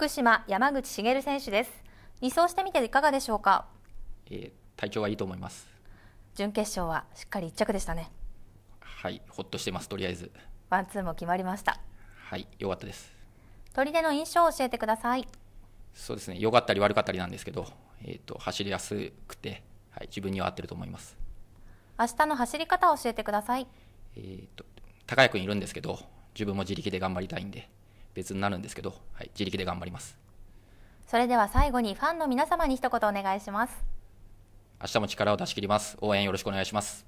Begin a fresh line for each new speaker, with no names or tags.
福島山口茂選手です2走してみていかがでしょうか、
えー、体調はいいと思います
準決勝はしっかり一着でしたね
はいほっとしてますとりあえず
ワンツーも決まりました
はい良かったです
砦の印象を教えてください
そうですね良かったり悪かったりなんですけどえっ、ー、と走りやすくてはい自分には合ってると思います
明日の走り方を教えてください
えっ、ー、と高谷君いるんですけど自分も自力で頑張りたいんで別になるんですけど、はい、自力で頑張ります
それでは最後にファンの皆様に一言お願いします
明日も力を出し切ります応援よろしくお願いします